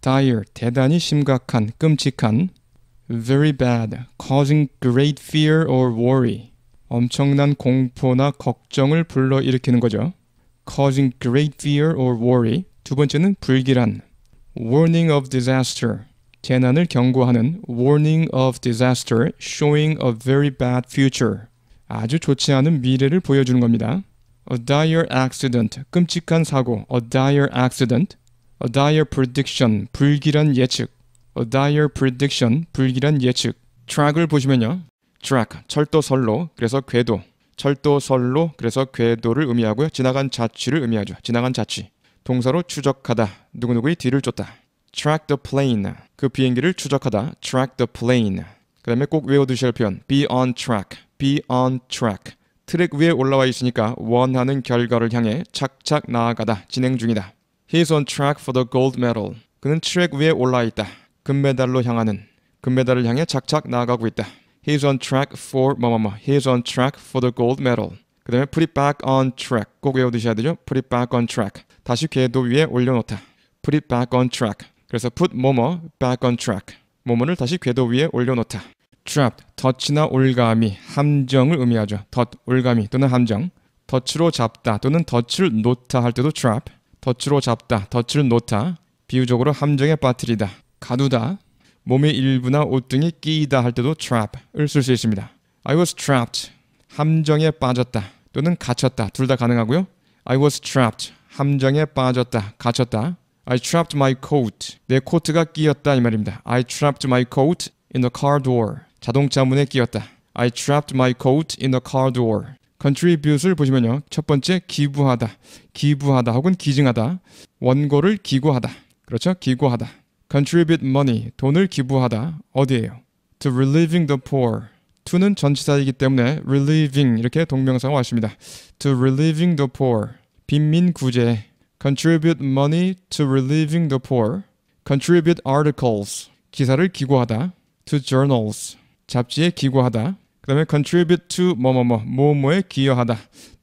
dire 대단히 심각한 끔찍한 very bad causing great fear or worry 엄청난 공포나 걱정을 불러일으키는 거죠. causing great fear or worry 두 번째는 불길한 warning of disaster 재난을 경고하는 warning of disaster showing a very bad future 아주 좋지 않은 미래를 보여주는 겁니다. a dire accident 끔찍한 사고 a dire accident A dire prediction, 불길한 예측. A dire prediction, 불길한 예측. track을 보시면요. track, 철도선로, 그래서 궤도. 철도선로, 그래서 궤도를 의미하고요. 지나간 자취를 의미하죠. 지나간 자취. 동사로 추적하다. 누구누구의 뒤를 쫓다. track the plane. 그 비행기를 추적하다. track the plane. 그 다음에 꼭외워두실야할 표현. be on track. be on track. 트랙 위에 올라와 있으니까 원하는 결과를 향해 착착 나아가다. 진행 중이다. He is on track for the gold medal. 그는 트랙 위에 올라 있다. 금메달로 향하는 금메달을 향해 착착 나아가고 있다. He is on track for 뭐뭐뭐. He is on track for the gold medal. 그 다음에 put it back on track 꼭 외워두셔야 되죠. put it back on track 다시 궤도 위에 올려놓다. put it back on track 그래서 put 뭐뭐 back on track 뭐뭐를 다시 궤도 위에 올려놓다. trapped 덫이나 올가미 함정을 의미하죠. 덫 올가미 또는 함정 덫으로 잡다 또는 덫을 놓다 할 때도 trap 덫으로 잡다, 덫을 놓다, 비유적으로 함정에 빠뜨리다, 가두다, 몸의 일부나 옷 등이 끼이다 할 때도 trap을 쓸 수 있습니다. I was trapped. 함정에 빠졌다 또는 갇혔다. 둘 다 가능하고요. I was trapped. 함정에 빠졌다, 갇혔다. I trapped my coat. 내 코트가 끼었다 이 말입니다. I trapped my coat in the car door. 자동차 문에 끼었다. I trapped my coat in the car door. contribute을 보시면요. 첫 번째 기부하다, 기부하다 혹은 기증하다, 원고를 기고하다, 그렇죠? 기고하다. contribute money, 돈을 기부하다 어디에요? to relieving the poor. to는 전치사이기 때문에 relieving 이렇게 동명사가 왔습니다. to relieving the poor, 빈민 구제. contribute money to relieving the poor. contribute articles, 기사를 기고하다. to journals, 잡지에 기고하다. 그다음에 contribute to 뭐뭐뭐 뭐뭐에 기여하다.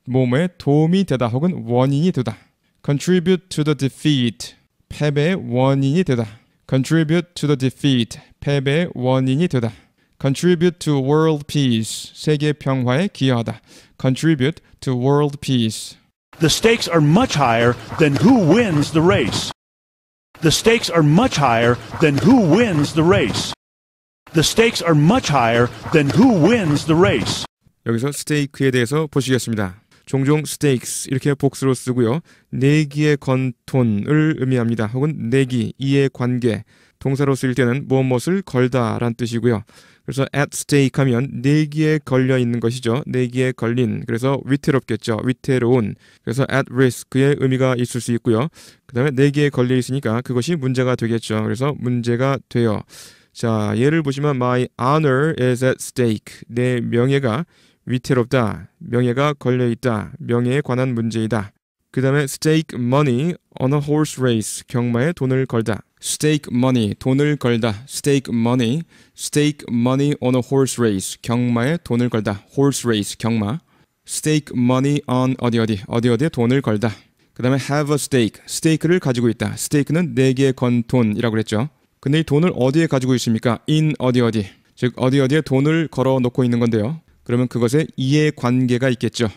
뭐뭐에 도움이 되다 혹은 원인이 되다. contribute to the defeat 패배의 원인이 되다. contribute to the defeat 패배의 원인이 되다. contribute to world peace 세계 평화에 기여하다. contribute to world peace The stakes are much higher than who wins the race. The stakes are much higher than who wins the race. The stakes are much higher than who wins the race. 여기서 스테이크에 대해서 보시겠습니다. 종종 stakes 이렇게 복수로 쓰고요. 내기의 건톤을 의미합니다. 혹은 내기, 이의 관계. 동사로 쓰 때는 무엇을 걸다란 뜻이고요. 그래서 at stake 하면 내기에 걸려 있는 것이죠. 내기에 걸린. 그래서 위태롭겠죠. 위태로운. 그래서 at risk의 의미가 있을 수 있고요. 그다음에 내기에 걸려 있으니까 그것이 문제가 되겠죠. 그래서 문제가 되어 자, 예를 보시면 my honor is at stake. 내 명예가 위태롭다. 명예가 걸려 있다. 명예에 관한 문제이다. 그 다음에 stake money on a horse race. 경마에 돈을 걸다. stake money 돈을 걸다. stake money stake money on a horse race. 경마에 돈을 걸다. horse race 경마. stake money on 어디 어디 어디 어디에 돈을 걸다. 그 다음에 have a stake, stake를 가지고 있다. stake는 개의 건 돈이라고 그랬죠. 근데 이 돈을 어디에 가지고 있습니까? in 어디 어디. 즉 어디 어디에 돈을 걸어 놓고 있는 건데요. 그러면 그것에 이해 관계가 있겠죠.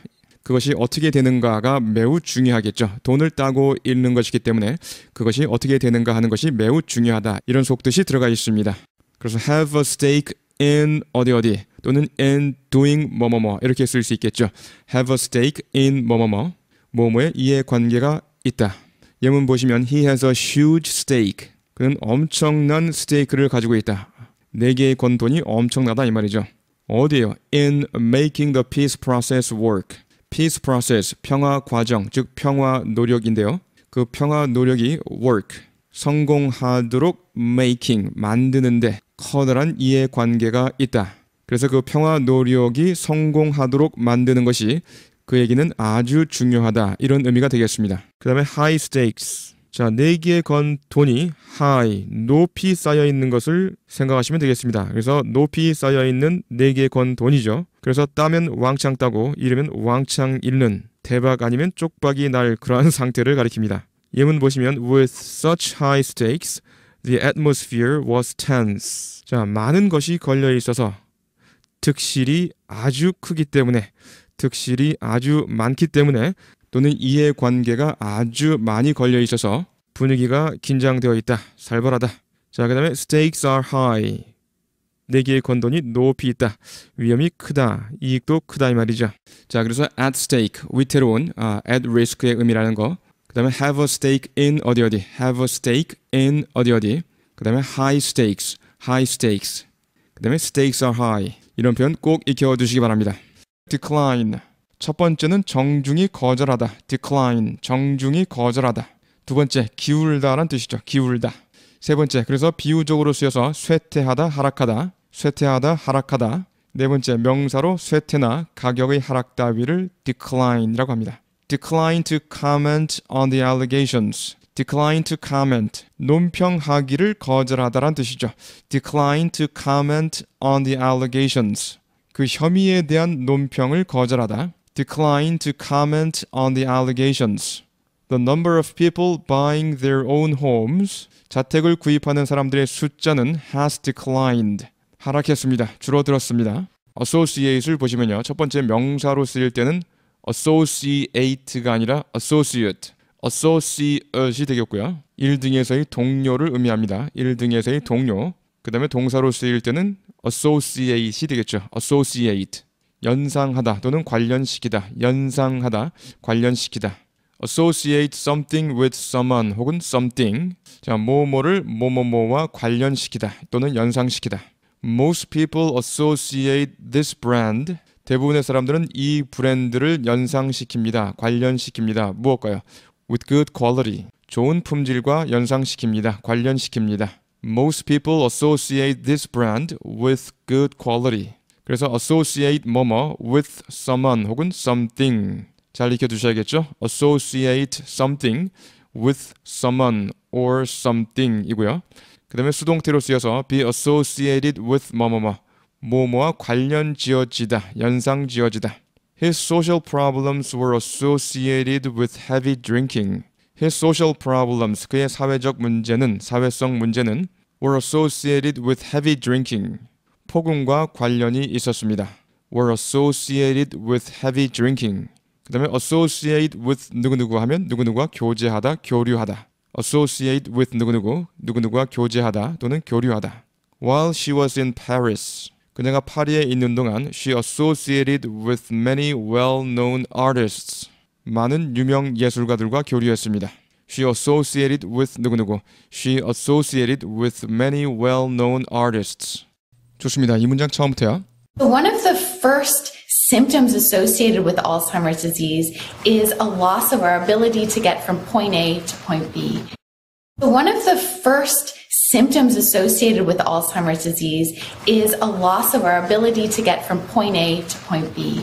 그것이 어떻게 되는가가 매우 중요하겠죠. 돈을 따고 잃는 것이기 때문에 그것이 어떻게 되는가 하는 것이 매우 중요하다. 이런 속뜻이 들어가 있습니다. 그래서 have a stake in 어디 어디 또는 in doing 뭐뭐뭐 이렇게 쓸 수 있겠죠. have a stake in 뭐뭐뭐 뭐뭐에 이해 관계가 있다. 예문 보시면 he has a huge stake 그는 엄청난 스테이크를 가지고 있다. 내게 네 권 돈이 엄청나다 이 말이죠. 어디에요? In making the peace process work. peace process, 평화 과정, 즉 평화 노력인데요. 그 평화 노력이 work, 성공하도록 making, 만드는데 커다란 이해관계가 있다. 그래서 그 평화 노력이 성공하도록 만드는 것이 그 얘기는 아주 중요하다. 이런 의미가 되겠습니다. 그 다음에 high stakes. 자, 내기에 네 건 돈이 하이, 높이 쌓여 있는 것을 생각하시면 되겠습니다. 그래서 높이 쌓여 있는 내기에 네 건 돈이죠. 그래서 따면 왕창 따고 이르면 왕창 잃는 대박 아니면 쪽박이 날 그러한 상태를 가리킵니다. 예문 보시면 with such high stakes the atmosphere was tense. 자, 많은 것이 걸려 있어서 득실이 아주 크기 때문에 득실이 아주 많기 때문에 또는 이해관계가 아주 많이 걸려 있어서 분위기가 긴장되어 있다, 살벌하다. 자, 그 다음에 stakes are high. 내기의 권돈이 높이 있다. 위험이 크다. 이익도 크다 이 말이죠. 자, 그래서 at stake, 위태로운, 아, at risk의 의미라는 거. 그 다음에 have a stake in 어디 어디, have a stake in 어디 어디. 그 다음에 high stakes, high stakes. 그 다음에 stakes are high. 이런 표현 꼭 익혀두시기 바랍니다. decline, 첫 번째는 정중히 거절하다. decline. 정중히 거절하다. 두 번째, 기울다란 뜻이죠. 기울다. 세 번째, 그래서 비유적으로 쓰여서 쇠퇴하다, 하락하다. 쇠퇴하다, 하락하다. 네 번째, 명사로 쇠퇴나 가격의 하락 따위를 decline이라고 합니다. decline to comment on the allegations. decline to comment. 논평하기를 거절하다란 뜻이죠. decline to comment on the allegations. 그 혐의에 대한 논평을 거절하다. declined to comment on the allegations. The number of people buying their own homes, 자택을 구입하는 사람들의 숫자는 has declined. 하락했습니다. 줄어들었습니다. associate을 보시면요. 첫 번째 명사로 쓰일 때는 associate가 아니라 associate. associate이 되겠고요. 1등에서의 동료를 의미합니다. 1등에서의 동료. 그 다음에 동사로 쓰일 때는 associate이 되겠죠. associate. 연상하다 또는 관련시키다, 연상하다, 관련시키다. associate something with someone 혹은 something. 자, 뭐뭐를 뭐뭐뭐와 관련시키다 또는 연상시키다. Most people associate this brand. 대부분의 사람들은 이 브랜드를 연상시킵니다. 관련시킵니다. 무엇과요? With good quality. 좋은 품질과 연상시킵니다. 관련시킵니다. Most people associate this brand with good quality. 그래서 associate 뭐뭐 with someone 혹은 something 잘 익혀두셔야겠죠. associate something with someone or something 이고요. 그 다음에 수동태로 쓰여서 be associated with 뭐뭐뭐 뭐뭐와 관련 지어지다, 연상 지어지다. His social problems were associated with heavy drinking. His social problems, 그의 사회적 문제는, 사회성 문제는 were associated with heavy drinking. 폭음과 관련이 있었습니다. were associated with heavy drinking. 그 다음에 associate with 누구누구 하면 누구누구와 교제하다, 교류하다. associate with 누구누구, 누구누구와 교제하다 또는 교류하다. While she was in Paris, 그녀가 파리에 있는 동안 she associated with many well-known artists. 많은 유명 예술가들과 교류했습니다. She associated with 누구누구. She associated with many well-known artists. 좋습니다. 이 문장 처음부터요. One of the first symptoms associated with Alzheimer's disease is a loss of our ability to get from point A to point B. One of the first symptoms associated with Alzheimer's disease is a loss of our ability to get from point A to point B.